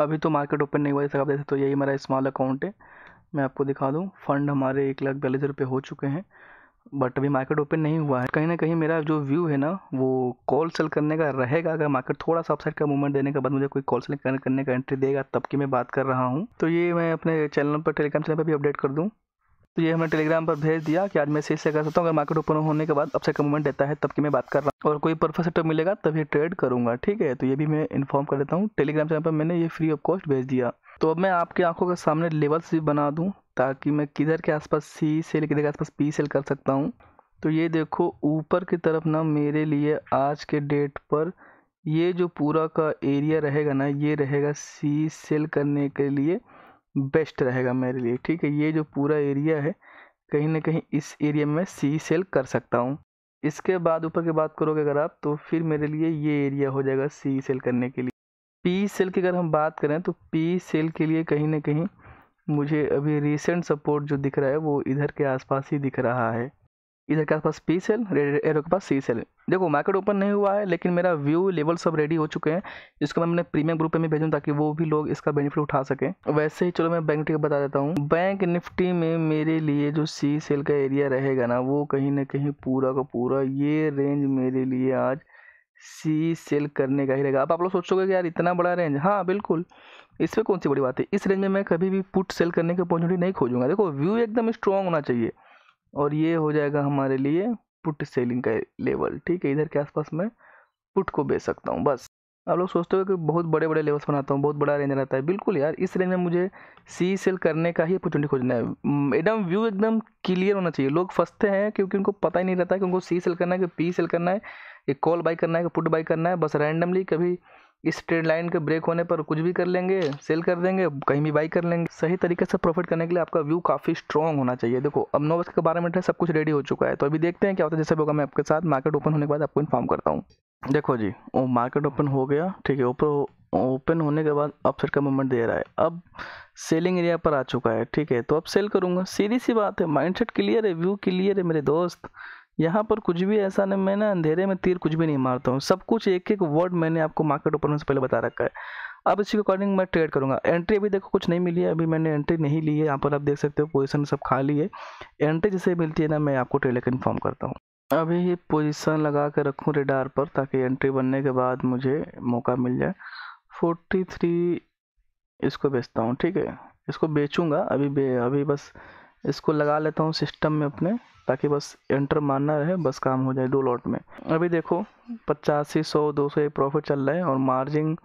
अभी तो market open नहीं हुआ जैसे आप देख सकते हो यही हमारा स्मॉल अकाउंट है मैं आपको दिखा दूँ फंड हमारे एक लाख बयालीस रुपये हो चुके हैं बट अभी मार्केट ओपन नहीं हुआ है कहीं ना कहीं मेरा जो व्यू है ना वो कॉल सेल करने का रहेगा अगर मार्केट थोड़ा सा अपसाइड का मूवमेंट देने के बाद मुझे कोई कॉल सेल करने का एंट्री देगा तब की मैं बात कर रहा हूँ तो ये मैं अपने चैनल पर टेलीग्राम चैनल पर भी अपडेट कर दूँ तो ये हमने टेलीग्राम पर भेज दिया कि आज मैं से कर सकता हूँ अगर मार्केट ओपन होने के बाद अब से मूवमेंट देता है तब की मैं बात कर रहा हूँ और कोई परफेक्ट सेटअप मिलेगा तभी ट्रेड करूँगा ठीक है तो ये भी मैं इन्फॉर्म कर देता हूँ टेलीग्राम चैनल पर मैंने ये फ्री ऑफ कॉस्ट भेज दिया तो अब मैं आपकी आंखों के सामने लेवल्स भी बना दूँ ताकि मैं किधर के आसपास सी सेल किधर के आसपास पी सेल कर सकता हूँ तो ये देखो ऊपर की तरफ ना मेरे लिए आज के डेट पर ये जो पूरा का एरिया रहेगा ना ये रहेगा सी सेल करने के लिए बेस्ट रहेगा मेरे लिए ठीक है ये जो पूरा एरिया है कहीं ना कहीं इस एरिया में सी सेल कर सकता हूँ इसके बाद ऊपर की बात करोगे अगर आप तो फिर मेरे लिए ये एरिया हो जाएगा सी सेल करने के लिए पी सेल की अगर हम बात करें तो पी सेल के लिए कहीं ना कहीं मुझे अभी रिसेंट सपोर्ट जो दिख रहा है वो इधर के आसपास ही दिख रहा है इधर के पास पी सेल एरो के पास सी सेल देखो मार्केट ओपन नहीं हुआ है लेकिन मेरा व्यू लेवल सब रेडी हो चुके हैं इसको मैं अपने प्रीमियम ग्रुप में भेजूँ ताकि वो भी लोग इसका बेनिफिट उठा सके वैसे ही चलो मैं बैंक निफ्टी का बता देता हूँ बैंक निफ्टी में मेरे लिए जो सी सेल का एरिया रहेगा ना वो कहीं ना कहीं पूरा का पूरा ये रेंज मेरे लिए आज सी सेल करने का ही रहेगा आप लोग सोचोगे कि यार इतना बड़ा रेंज हाँ बिल्कुल इस पर कौन सी बड़ी बात है इस रेंज में मैं कभी भी पुट सेल करने की अपॉर्चुनिटी नहीं खोजूंगा देखो व्यू एकदम स्ट्रॉन्ग होना चाहिए और ये हो जाएगा हमारे लिए पुट सेलिंग का लेवल ठीक है इधर के आसपास मैं पुट को बेच सकता हूँ बस आप लोग सोचते हो कि बहुत बड़े बड़े लेवल्स बनाता हूँ बहुत बड़ा रेंज रहता है बिल्कुल यार इस रेंज में मुझे सी सेल करने का ही अपॉर्चुनिटी खोजना है एकदम व्यू एकदम क्लियर होना चाहिए लोग फंसते हैं क्योंकि उनको पता ही नहीं रहता कि उनको सी सेल करना है कि पी सेल करना है कि कॉल बाई करना है कि पुट बाई करना है बस रैंडमली कभी इस ट्रेड लाइन के ब्रेक होने पर कुछ भी कर लेंगे सेल कर देंगे कहीं भी बाई कर लेंगे सही तरीके से प्रॉफिट करने के लिए आपका व्यू काफ़ी स्ट्रॉन्ग होना चाहिए देखो अब नौ बजे के बारह मिनट है सब कुछ रेडी हो चुका है तो अभी देखते हैं क्या होता है जैसे होगा मैं आपके साथ मार्केट ओपन होने के बाद आपको इन्फॉर्म करता हूँ देखो जी ओ मार्केट ओपन हो गया ठीक है ऊपर ओपन होने के बाद फिर का मूवमेंट दे रहा है अब सेलिंग एरिया पर आ चुका है ठीक है तो अब सेल करूँगा सीधी सी बात है माइंडसेट क्लियर है व्यू क्लियर है मेरे दोस्त यहाँ पर कुछ भी ऐसा नहीं मैं ना अंधेरे में तीर कुछ भी नहीं मारता हूँ सब कुछ एक एक वर्ड मैंने आपको मार्केट ओपन से पहले बता रखा है अब इसी के अकॉर्डिंग मैं ट्रेड करूँगा एंट्री अभी देखो कुछ नहीं मिली है अभी मैंने एंट्री नहीं ली है यहाँ पर आप देख सकते हो पोजीशन सब खाली है एंट्री जैसे मिलती है ना मैं आपको ट्रेडर का इन्फॉर्म करता हूँ अभी ही पोजिशन लगा कर रखूँ रेडार पर ताकि एंट्री बनने के बाद मुझे मौका मिल जाए फोर्टी थ्री इसको बेचता हूँ ठीक है इसको बेचूंगा अभी बे, अभी बस इसको लगा लेता हूँ सिस्टम में अपने ताकि बस एंटर मारना रहे बस काम हो जाए दो लॉट में अभी देखो पचासी सौ दो सौ एक प्रॉफिट चल रहा है और मार्जिन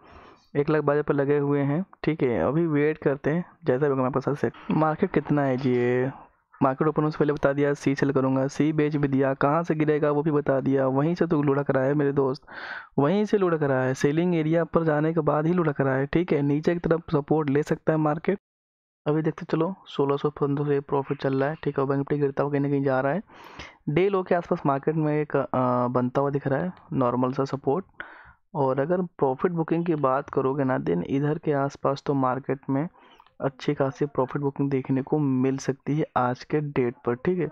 एक लाख बाजार पर लगे हुए हैं ठीक है अभी वेट करते हैं जैसा भी हमारे से मार्केट कितना है जी मार्केट ओपन उससे पहले बता दिया सी सेल करूँगा सी बेच भी दिया कहाँ से गिरेगा वो भी बता दिया वहीं से तो लुढ़क रहा है मेरे दोस्त वहीं से लुढ़क रहा है सेलिंग एरिया पर जाने के बाद ही लुढ़क रहा है ठीक है नीचे की तरफ सपोर्ट ले सकता है मार्केट अभी देखते चलो सोलह सौ पंद्रह से प्रॉफिट चल रहा है ठीक है बैंक निफ्टी गिरता हुआ कहीं ना कहीं जा रहा है डे लो के आसपास मार्केट में एक बनता हुआ दिख रहा है नॉर्मल सा सपोर्ट और अगर प्रॉफिट बुकिंग की बात करोगे ना दिन इधर के आसपास तो मार्केट में अच्छी खासी प्रॉफिट बुकिंग देखने को मिल सकती है आज के डेट पर ठीक है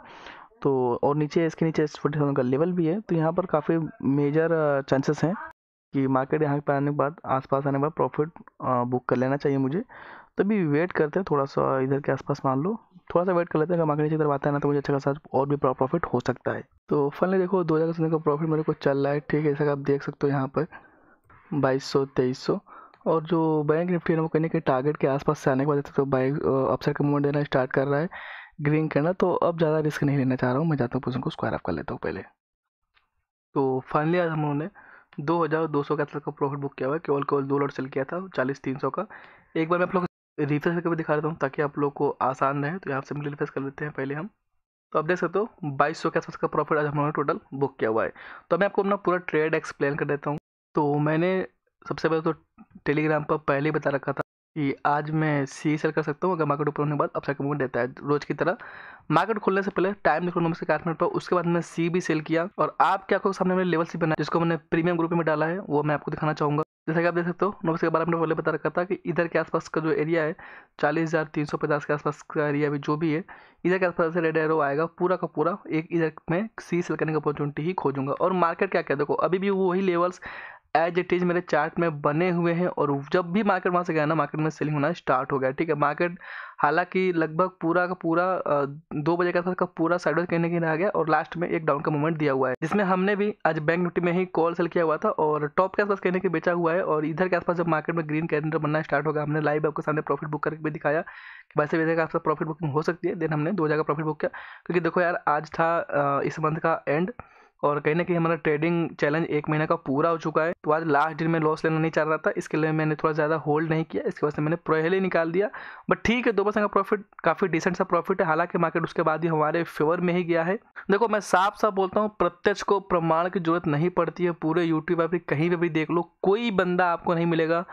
तो और नीचे इसके नीचे फोर्टी थाउजेंड का लेवल भी है तो यहाँ पर काफ़ी मेजर चांसेस हैं कि मार्केट यहाँ पर आने के बाद आसपास आने के बाद प्रॉफिट बुक कर लेना चाहिए मुझे तो वेट करते हैं थोड़ा सा इधर के आसपास मान लो थोड़ा सा वेट कर लेते हैं अगर मार्केट की तरफ आता है ना तो मुझे अच्छा खासा और भी प्रॉफिट हो सकता है तो फाइनली देखो दो हज़ार का प्रॉफिट मेरे को चल रहा है ठीक है जैसा आप देख सकते हो यहाँ पर बाईस सौ तेईस सौ और जो बैंक निफ्टी है वो कहने के टारगेट के आसपास से आने के बाद तो बाइक अपसाइड का मूवमेंट देना स्टार्ट कर रहा है ग्रीन करना तो अब ज़्यादा रिस्क नहीं लेना चाह रहा हूँ मैं जाता हूँ पोजिशन को स्क्वायर अप कर लेता हूँ पहले तो फाइनली आज हम उन्होंने दो हज़ार दो सौ का प्रॉफिट बुक किया हुआ है केवल केवल दो लॉट सेल किया था चालीस तीन सौ का एक बार मैं आप लोग रिफ्रेश करके दिखा देता हूँ ताकि आप लोग को आसान रहे तो यहाँ से रिफ्रेश कर लेते हैं पहले हम तो आप देख सकते हो बाईस सौ के आसपास का प्रॉफिट आज हमारा टोटल बुक किया हुआ है तो मैं आपको अपना पूरा ट्रेड एक्सप्लेन कर देता हूँ तो मैंने सबसे पहले तो टेलीग्राम पर पहले ही बता रखा था कि आज मैं सी सेल e कर सकता हूँ अगर मार्केट ऊपर होने के बाद अपसाइड मूवमेंट देता है रोज़ की तरह मार्केट खुलने से पहले टाइम निकल नंबर से कार्ड मिनट पर उसके बाद मैं सी भी सेल किया और आपके आंखों के सामने मैंने लेवल सी बनाया जिसको मैंने प्रीमियम ग्रुप में डाला है वो मैं आपको दिखाना चाहूँगा जैसा कि आप देख सकते हो नोबिस के बारे में पहले बता रखा था कि इधर के आसपास का जो एरिया है चालीस हज़ार तीन सौ पचास के आसपास का एरिया भी जो भी है इधर के आसपास से रेड एरो आएगा पूरा का पूरा एक इधर में सी सेल करने की अपॉर्चुनिटी ही खोजूंगा और मार्केट क्या कह देखो अभी भी वही लेवल्स एज इट इज़ मेरे चार्ट में बने हुए हैं और जब भी मार्केट वहाँ से गया ना मार्केट में सेलिंग होना स्टार्ट हो गया ठीक है मार्केट हालांकि लगभग पूरा का पूरा दो बजे के आसपास का पूरा साइडवेज कहने के लिए रह गया और लास्ट में एक डाउन का मूवमेंट दिया हुआ है जिसमें हमने भी आज बैंक निफ्टी में ही कॉल सेल किया हुआ था और टॉप के आसपास कहने के बेचा हुआ है और इधर के आसपास जब मार्केट में ग्रीन कैलेंडर बनना स्टार्ट होगा हमने लाइव आपके सामने प्रॉफिट बुक करके भी दिखाया कि वैसे वैसे आपका प्रॉफिट बुकिंग हो सकती है देन हमने दो जगह प्रॉफिट बुक किया क्योंकि देखो यार आज था इस मंथ का एंड और कहीं ना कहीं हमारा ट्रेडिंग चैलेंज एक महीना का पूरा हो चुका है तो आज लास्ट दिन में लॉस लेना नहीं चाह रहा था इसके लिए मैंने थोड़ा ज़्यादा होल्ड नहीं किया इसके वजह से मैंने पहले निकाल दिया बट ठीक है दो परसेंट का प्रॉफिट काफ़ी डिसेंट सा प्रॉफिट है हालांकि मार्केट उसके बाद ही हमारे फेवर में ही गया है देखो मैं साफ साफ बोलता हूँ प्रत्यक्ष को प्रमाण की जरूरत नहीं पड़ती है पूरे यूट्यूब भी कहीं पर भी देख लो कोई बंदा आपको नहीं मिलेगा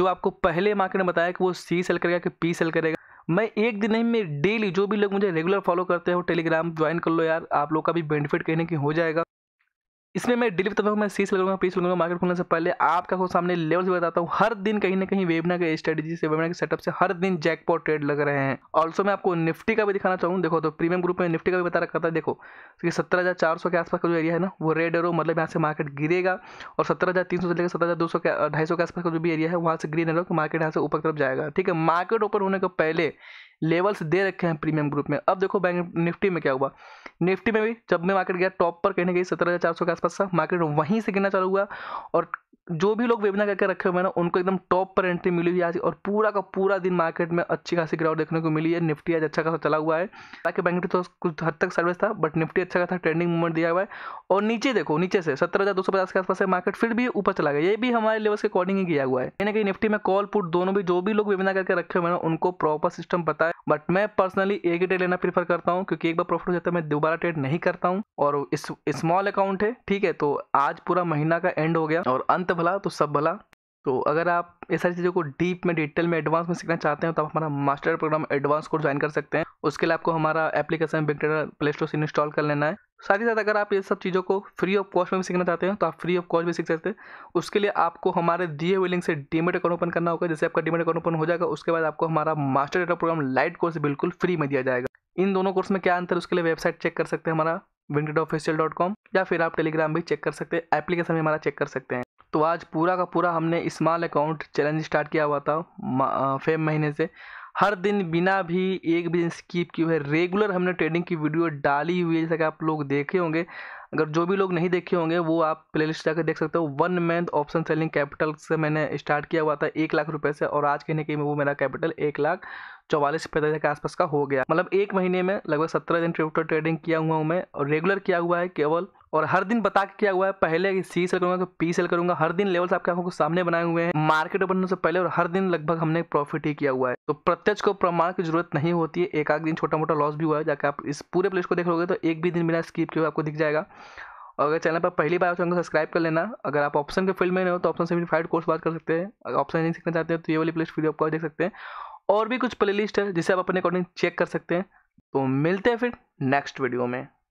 जो आपको पहले मार्केट ने बताया कि वो सी सेल करेगा कि पी सेल करेगा मैं एक दिन नहीं मैं डेली जो भी लोग मुझे रेगुलर फॉलो करते हो टेलीग्राम ज्वाइन कर लो यार आप लोग का भी बेनिफिट कहीं ना कहीं हो जाएगा इसमें मैं डिलीवर बताता हूँ मैं सीस लगाऊंगा पीस लगाऊंगा मार्केट खुलने से पहले आपका को सामने लेवल से बताता हूँ हर दिन कहीं ना कहीं वेबना के स्ट्रेटेजी से वेबना के सेटअप से हर दिन जैकपॉट ट्रेड लग रहे हैं ऑल्सो मैं आपको निफ्टी का भी दिखाना चाहूँ देखो तो प्रीमियम ग्रुप में निफ्टी का भी बता रखा था देखो क्योंकि सत्रह हज़ार चार सौ के आसपास का जो एरिया है ना वो रेड एरो मतलब यहाँ से मार्केट गिरेगा और सत्रह हज़ार तीन सौ से लेकर सत्रह हज़ार दो सौ के ढाई सौ के आसपास का जो भी एरिया है वहाँ से ग्रीन एरो मार्केट यहाँ से ऊपर तरफ जाएगा ठीक है मार्केट ओपन होने के पहले लेवल्स दे रखे हैं प्रीमियम ग्रुप में अब देखो बैंक निफ्टी में क्या हुआ निफ्टी में भी जब मैं मार्केट गया टॉप पर कहीं ना कहीं सत्रह हज़ार चार सौ के आसपास था मार्केट वहीं से गिरना चालू हुआ और जो भी लोग वेबिनार करके रखे हुए हैं ना उनको एकदम टॉप पर एंट्री मिली हुई आज और पूरा का पूरा दिन मार्केट में अच्छी खासी ग्राउंड देखने को मिली है निफ्टी आज अच्छा खासा चला हुआ है ताकि बैंक तो कुछ हद तक सर्विस था बट निफ्टी अच्छा खासा ट्रेंडिंग मूवमेंट दिया हुआ है और नीचे देखो नीचे से सत्रह हज़ार दो सौ पचास के आसपास मार्केट फिर भी ऊपर चला गया ये भी हमारे लेवल के अकॉर्डिंग ही किया हुआ है यानी कि निफ्टी में कॉल पुट दोनों भी जो भी लोग वेबिनार करके रखे हुए हैं उनको प्रॉपर सिस्टम पता है बट मैं पर्सनली एक ही ट्रेड लेना प्रीफर करता हूँ क्योंकि एक बार प्रॉफिट हो जाता है मैं दोबारा ट्रेड नहीं करता हूँ और स्मॉल अकाउंट है ठीक है तो आज पूरा महीना का एंड हो गया और अंत तो भला तो सब भला तो अगर आप ये सारी चीज़ों को डीप में डिटेल में एडवांस में सीखना चाहते हैं तो आप हमारा master program advance course join कर सकते हैं उसके लिए आपको हमारा application big data play store से इंस्टॉल कर लेना है साथ ही साथ अगर आप ये सब चीज़ों को फ्री ऑफ कॉस्ट में भी सीखना चाहते हैं तो आप फ्री ऑफ कॉस्ट भी सीख सकते हैं उसके लिए आपको हमारे दिए हुए लिंक से डीमेट अकाउंट ओपन करना होगा जैसे आपका डीमेट अकाउंट ओपन हो जाएगा उसके बाद आपको हमारा master data program light course बिल्कुल फ्री में दिया जाएगा इन दोनों कोर्स में क्या अंतर उसके लिए वेबसाइट चेक कर सकते हैं हमारा विंटेड या फिर आप टेलीग्राम भी चेक कर सकते हैं एप्लीकेशन भी हमारा चेक कर सकते हैं तो आज पूरा का पूरा हमने स्मॉल अकाउंट चैलेंज स्टार्ट किया हुआ था फेब महीने से हर दिन बिना भी एक भी दिन स्कीप किए हुए रेगुलर हमने ट्रेडिंग की वीडियो डाली हुई है जैसा कि आप लोग देखे होंगे अगर जो भी लोग नहीं देखे होंगे वो आप प्ले लिस्ट जाकर देख सकते हो one month option selling capital से मैंने स्टार्ट किया हुआ था एक लाख रुपए से और आज कहीं के कहीं वो मेरा कैपिटल एक लाख चौवालीस पैंतालीस के आसपास का हो गया मतलब एक महीने में लगभग सत्रह दिन क्रिप्टो ट्रेडिंग किया हुआ हूँ मैं और रेगुलर किया हुआ है केवल और हर दिन बता के किया हुआ है पहले सी सेल करूंगा पी तो सेल करूंगा हर दिन लेवल्स आपके आंखों को सामने बनाए हुए हैं मार्केट बनने से पहले और हर दिन लगभग हमने प्रॉफिट ही किया हुआ है तो प्रत्यक्ष को प्रमाण की जरूरत नहीं होती है एक आध दिन छोटा मोटा लॉस भी हुआ है जाकर आप इस पूरे प्लेस को देख लोगे तो एक भी दिन बिना स्कीप के आपको दिख जाएगा और अगर चैनल पर पहली बार तो चैनल को सब्सक्राइब कर लेना अगर आप ऑप्शन के फील्ड में हो तो ऑप्शन से फाइव फाइड कोर्स बात कर सकते हैं अगर ऑप्शन नहीं सीखना चाहते हैं तो ये वाली प्लेस वीडियो आपको देख सकते हैं और भी कुछ प्लेलिस्ट है जिसे आप अपने अकॉर्डिंग चेक कर सकते हैं तो मिलते हैं फिर नेक्स्ट वीडियो में